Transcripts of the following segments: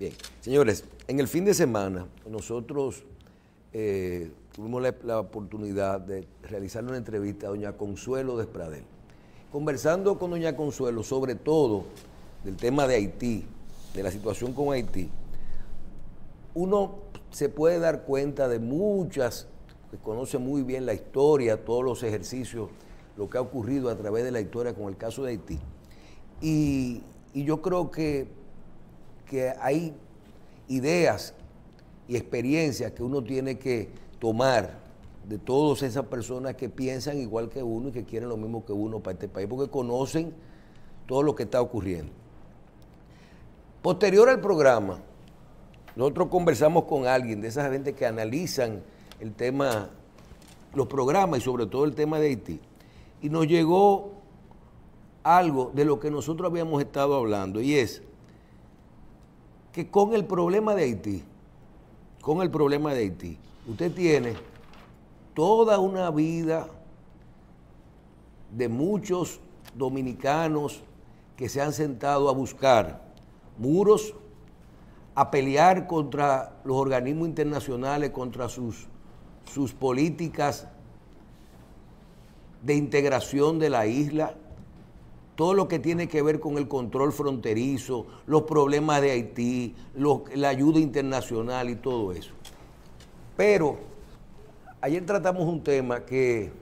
Bien, señores, en el fin de semana nosotros eh, tuvimos la, oportunidad de realizar una entrevista a doña Consuelo Despradel. Conversando con doña Consuelo sobre todo del tema de Haití, de la situación con Haití, uno se puede dar cuenta de muchas, que conoce muy bien la historia, todos los ejercicios, lo que ha ocurrido a través de la historia con el caso de Haití. y yo creo que que hay ideas y experiencias que uno tiene que tomar de todas esas personas que piensan igual que uno y que quieren lo mismo que uno para este país, porque conocen todo lo que está ocurriendo. Posterior al programa, nosotros conversamos con alguien de esas gente que analizan el tema, los programas y sobre todo el tema de Haití, y nos llegó algo de lo que nosotros habíamos estado hablando, y es que con el problema de Haití, con el problema de Haití, usted tiene toda una vida de muchos dominicanos que se han sentado a buscar muros, a pelear contra los organismos internacionales, contra sus, sus políticas de integración de la isla, todo lo que tiene que ver con el control fronterizo, los problemas de Haití, la ayuda internacional y todo eso. Pero ayer tratamos un tema que,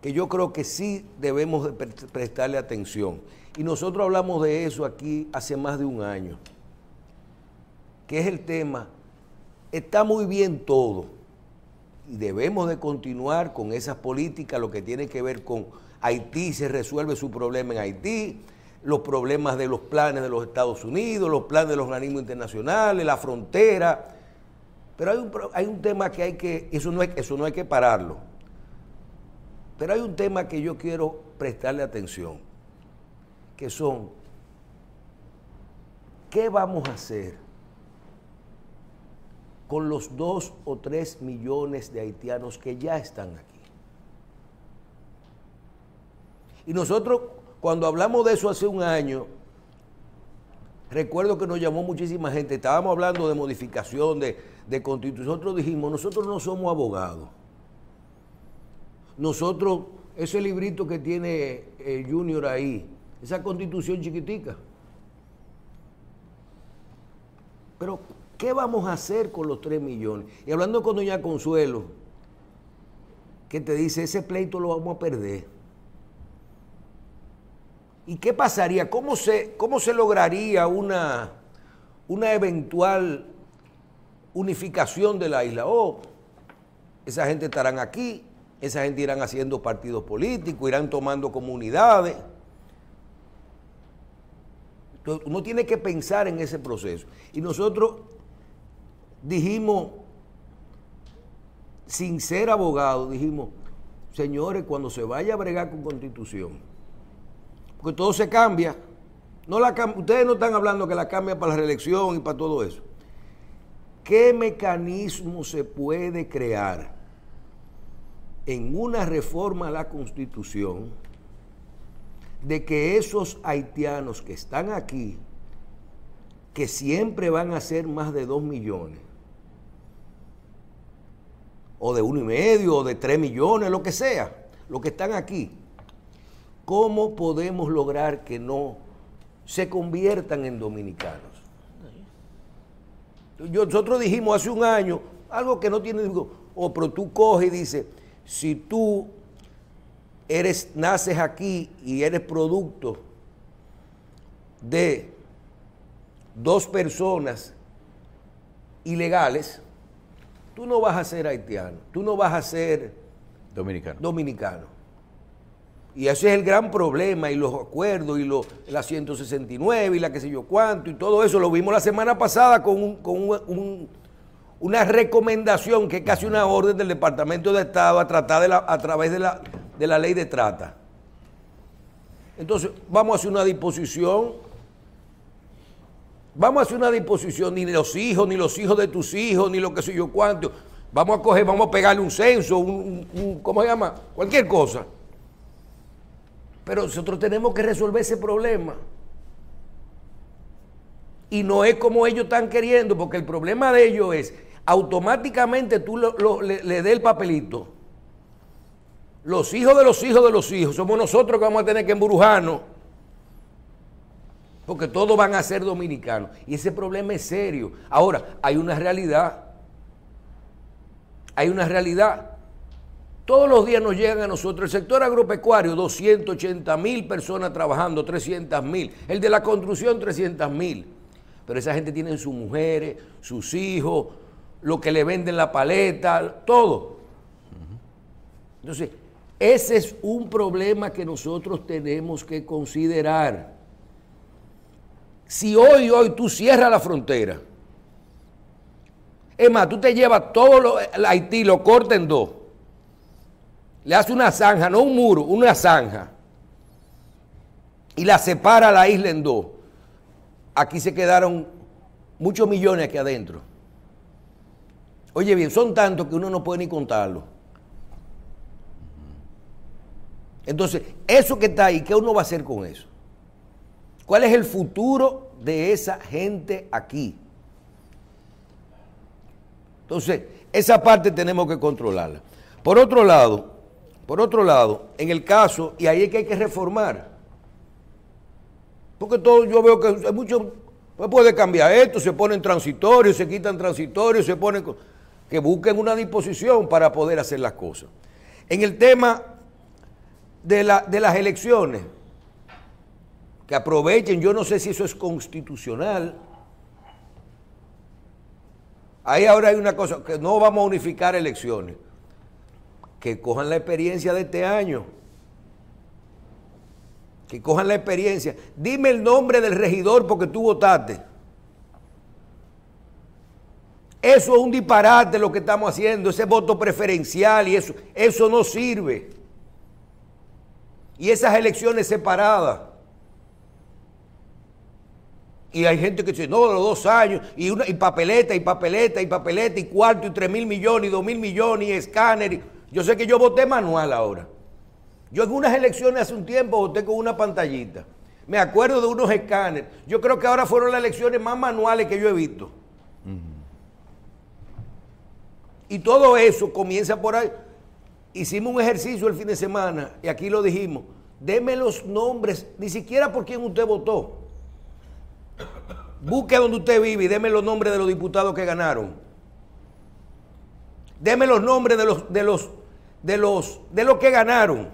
que yo creo que sí debemos de prestarle atención. Y nosotros hablamos de eso aquí hace más de un año, que es el tema, está muy bien todo, y debemos de continuar con esas políticas, lo que tiene que ver con Haití se resuelve su problema en Haití, los problemas de los planes de los Estados Unidos, los planes de los organismos internacionales, la frontera. Pero hay un, tema que hay que, eso no, eso no hay que pararlo. Pero hay un tema que yo quiero prestarle atención, que son, ¿qué vamos a hacer con los dos o tres millones de haitianos que ya están aquí? Y nosotros, cuando hablamos de eso hace un año, recuerdo que nos llamó muchísima gente, estábamos hablando de modificación, de, constitución, nosotros dijimos, nosotros no somos abogados. Nosotros, ese librito que tiene el Junior ahí, esa constitución chiquitica. Pero, ¿qué vamos a hacer con los 3 millones? Y hablando con doña Consuelo, que te dice, ese pleito lo vamos a perder. ¿Y qué pasaría? ¿Cómo se, cómo se lograría una, una eventual unificación de la isla? Oh, esa gente estarán aquí, esa gente irán haciendo partidos políticos, irán tomando comunidades. uno tiene que pensar en ese proceso. Y nosotros dijimos, sin ser abogados, dijimos, señores, cuando se vaya a bregar con constitución, porque todo se cambia. No la, ustedes no están hablando que la cambia para la reelección y para todo eso. ¿Qué mecanismo se puede crear en una reforma a la Constitución de que esos haitianos que están aquí, que siempre van a ser más de 2 millones, o de uno y medio, o de tres millones, lo que sea, los que están aquí, ¿Cómo podemos lograr que no se conviertan en dominicanos? Nosotros dijimos hace un año, algo que no tiene, o pero tú coges y dices, si tú eres, naces aquí y eres producto de dos personas ilegales, tú no vas a ser haitiano, tú no vas a ser dominicano. Y ese es el gran problema, y los acuerdos, y la 169, y la que sé yo cuánto, y todo eso. Lo vimos la semana pasada con, una recomendación que es casi una orden del Departamento de Estado a, tratar de la, a través de la, ley de trata. Entonces, vamos a hacer una disposición. Vamos a hacer una disposición, ni los hijos, ni los hijos de tus hijos, ni lo que sé yo cuánto. Vamos a coger, vamos a pegarle un censo, un, un ¿cómo se llama? Cualquier cosa. Pero nosotros tenemos que resolver ese problema. Y no es como ellos están queriendo, porque el problema de ellos es, automáticamente tú le, le el papelito. Los hijos de los hijos de los hijos, somos nosotros que vamos a tener que embrujarnos. Porque todos van a ser dominicanos. Y ese problema es serio. Ahora, hay una realidad. Hay una realidad. Todos los días nos llegan a nosotros el sector agropecuario, 280 mil personas trabajando, 300 mil. El de la construcción, 300 mil. Pero esa gente tiene sus mujeres, sus hijos, lo que le venden la paleta, todo. Entonces, ese es un problema que nosotros tenemos que considerar. Si hoy, hoy tú cierras la frontera, es más, tú te llevas todo lo, el Haití, lo cortas en dos le hace una zanja, no un muro, una zanja. Y la separa la isla en dos. Aquí se quedaron muchos millones aquí adentro. Oye bien, son tantos que uno no puede ni contarlo. Entonces, eso que está ahí, ¿qué uno va a hacer con eso? ¿Cuál es el futuro de esa gente aquí? Entonces, esa parte tenemos que controlarla. Por otro lado, por otro lado, en el caso, y ahí es que hay que reformar, porque todo yo veo que hay mucho, pues puede cambiar esto, se ponen transitorios, se quitan transitorios, se ponen, que busquen una disposición para poder hacer las cosas. En el tema de, de las elecciones, que aprovechen, yo no sé si eso es constitucional, Ahí ahora hay una cosa, que no vamos a unificar elecciones que cojan la experiencia de este año. Que cojan la experiencia. Dime el nombre del regidor porque tú votaste. Eso es un disparate lo que estamos haciendo, ese voto preferencial y eso, eso no sirve. Y esas elecciones separadas. Y hay gente que dice, no, los dos años, y, una, papeleta, y papeleta, y papeleta, y cuarto, y tres mil millones, y dos mil millones, y escáner. Yo sé que yo voté manual ahora. Yo en unas elecciones hace un tiempo voté con una pantallita. Me acuerdo de unos escáneres. Yo creo que ahora fueron las elecciones más manuales que yo he visto. Y todo eso comienza por ahí. Hicimos un ejercicio el fin de semana y aquí lo dijimos. Deme los nombres, ni siquiera por quién usted votó. Busque donde usted vive y deme los nombres de los diputados que ganaron. Deme los nombres de los, de los de, los, de lo que ganaron.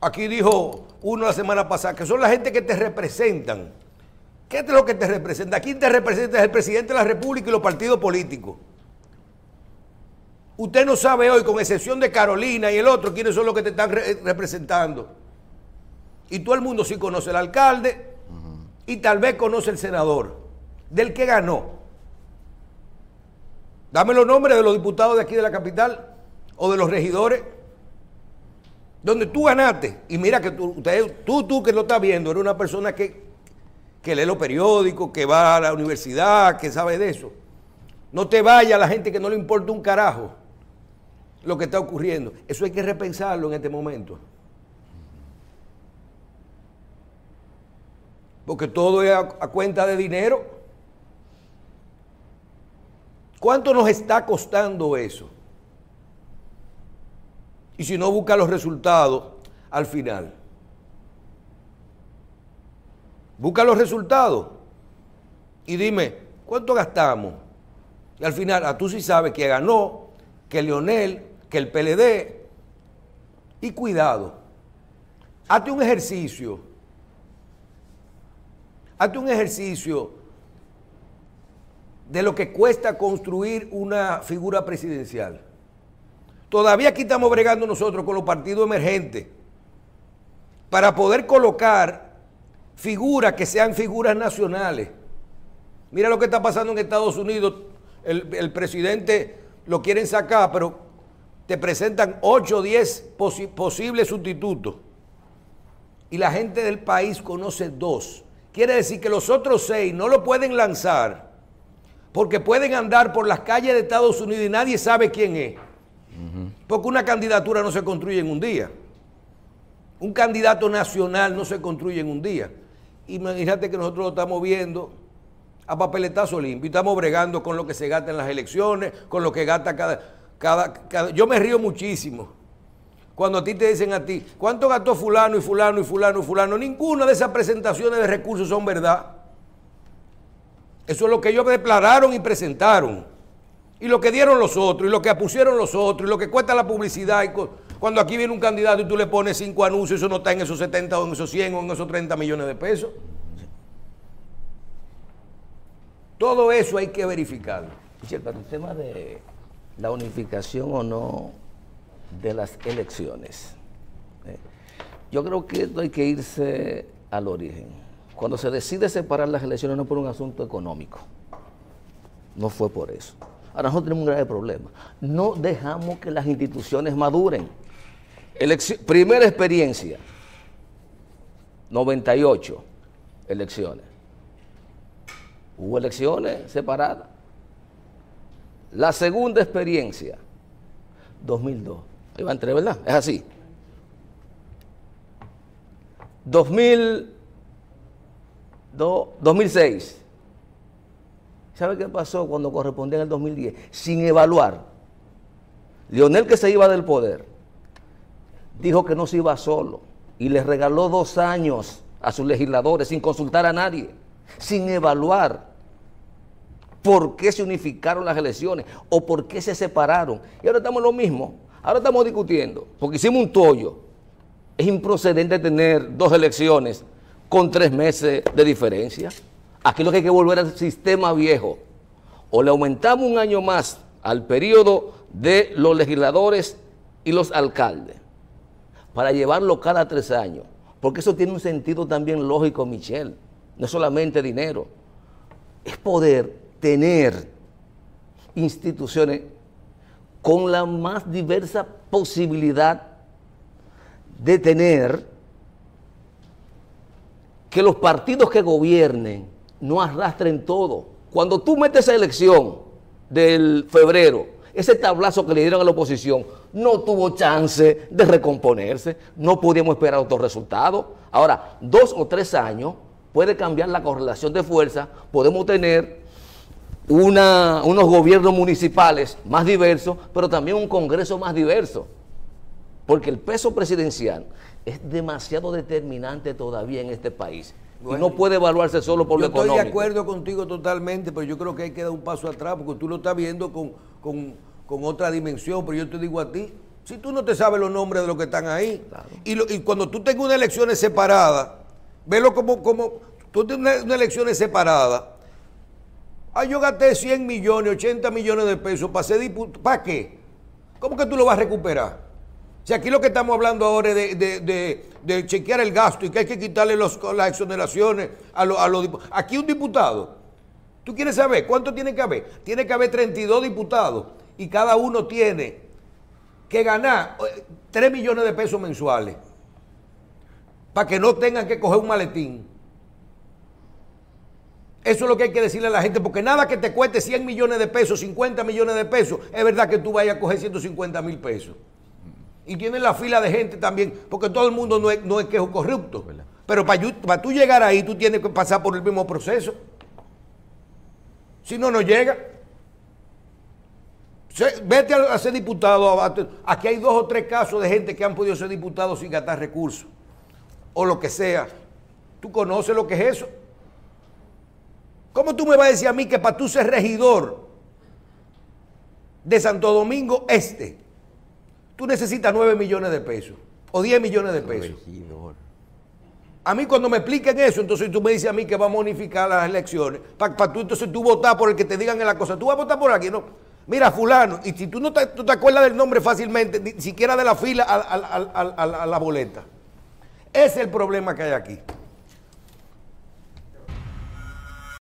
Aquí dijo uno la semana pasada, que son la gente que te representan. ¿Qué es lo que te representa? ¿quién te representa es el presidente de la República y los partidos políticos. Usted no sabe hoy, con excepción de Carolina y el otro, quiénes son los que te están representando. Y todo el mundo sí conoce al alcalde y tal vez conoce el senador, del que ganó. Dame los nombres de los diputados de aquí de la capital o de los regidores, donde tú ganaste. Y mira que tú, tú, tú que lo estás viendo, eres una persona que, que lee los periódicos, que va a la universidad, que sabe de eso. No te vaya la gente que no le importa un carajo lo que está ocurriendo. Eso hay que repensarlo en este momento. Porque todo es a, cuenta de dinero. ¿Cuánto nos está costando eso? Y si no, busca los resultados al final. Busca los resultados y dime, ¿cuánto gastamos? Y al final, a ah, tú sí sabes que ganó, que Leonel, que el PLD. Y cuidado, hazte un ejercicio. Hazte un ejercicio de lo que cuesta construir una figura presidencial. Todavía aquí estamos bregando nosotros con los partidos emergentes para poder colocar figuras que sean figuras nacionales. Mira lo que está pasando en Estados Unidos. El, presidente lo quieren sacar, pero te presentan 8 o 10 posibles sustitutos. Y la gente del país conoce dos. Quiere decir que los otros seis no lo pueden lanzar porque pueden andar por las calles de Estados Unidos y nadie sabe quién es. Porque una candidatura no se construye en un día. Un candidato nacional no se construye en un día. Imagínate que nosotros lo estamos viendo a papeletazo limpio. Estamos bregando con lo que se gasta en las elecciones, con lo que gasta cada, cada, cada... Yo me río muchísimo. Cuando a ti te dicen a ti, ¿cuánto gastó fulano y fulano y fulano y fulano? Ninguna de esas presentaciones de recursos son verdad. Eso es lo que ellos declararon y presentaron y lo que dieron los otros, y lo que pusieron los otros, y lo que cuesta la publicidad. cuando aquí viene un candidato y tú le pones cinco anuncios, eso no está en esos 70 o en esos 100 o en esos 30 millones de pesos. Todo eso hay que verificarlo. para el tema de la unificación o no de las elecciones, eh, yo creo que esto hay que irse al origen. Cuando se decide separar las elecciones no por un asunto económico, no fue por eso. Ahora nosotros tenemos un grave problema. No dejamos que las instituciones maduren. primera experiencia, 98 elecciones. Hubo elecciones separadas. La segunda experiencia, 2002. Ahí va entre, ¿verdad? Es así. 2000, 2006. ¿Sabe qué pasó cuando correspondía en el 2010? Sin evaluar. Leonel que se iba del poder, dijo que no se iba solo y le regaló dos años a sus legisladores sin consultar a nadie, sin evaluar por qué se unificaron las elecciones o por qué se separaron. Y ahora estamos en lo mismo, ahora estamos discutiendo, porque hicimos un tollo. Es improcedente tener dos elecciones con tres meses de diferencia. Aquí lo que hay que volver al sistema viejo. O le aumentamos un año más al periodo de los legisladores y los alcaldes para llevarlo cada tres años. Porque eso tiene un sentido también lógico, Michelle. No solamente dinero. Es poder tener instituciones con la más diversa posibilidad de tener que los partidos que gobiernen no arrastren todo. Cuando tú metes esa elección del febrero, ese tablazo que le dieron a la oposición no tuvo chance de recomponerse, no pudimos esperar otro resultado. Ahora, dos o tres años puede cambiar la correlación de fuerza, podemos tener unos gobiernos municipales más diversos, pero también un Congreso más diverso, porque el peso presidencial es demasiado determinante todavía en este país no puede evaluarse solo por lo económico. Yo estoy de acuerdo contigo totalmente, pero yo creo que hay que dar un paso atrás porque tú lo estás viendo con, otra dimensión. Pero yo te digo a ti, si tú no te sabes los nombres de los que están ahí, y, cuando tú tengas unas elecciones separadas, velo como, como tú tienes una elecciones separadas. Ah, yo gasté 100 millones, 80 millones de pesos, ¿para ser diputado ¿Para qué? ¿Cómo que tú lo vas a recuperar? Si aquí lo que estamos hablando ahora es de, chequear el gasto y que hay que quitarle las exoneraciones a a los diputados. Aquí un diputado, tú quieres saber cuánto tiene que haber. Tiene que haber 32 diputados y cada uno tiene que ganar 3 eh, millones de pesos mensuales para que no tengan que coger un maletín. Eso es lo que hay que decirle a la gente, porque nada que te cueste 100 millones de pesos, 50 millones de pesos, es verdad que tú vayas a coger 150 mil pesos. Y tiene la fila de gente también, porque todo el mundo no es, es quejo corrupto. Pero para, tú llegar ahí, tú tienes que pasar por el mismo proceso. Si no, no llega. vete a, ser diputado. A, aquí hay dos o tres casos de gente que han podido ser diputados sin gastar recursos. O lo que sea. ¿Tú conoces lo que es eso? ¿Cómo tú me vas a decir a mí que para tú ser regidor de Santo Domingo Este, tú necesitas 9 millones de pesos o 10 millones de pesos. A mí cuando me expliquen eso, entonces tú me dices a mí que va a modificar las elecciones, para tú entonces tú votas por el que te digan en la cosa, tú vas a votar por aquí, no. Mira, fulano, y si tú no te, acuerdas del nombre fácilmente, ni siquiera de la fila a, a la boleta. Ese es el problema que hay aquí.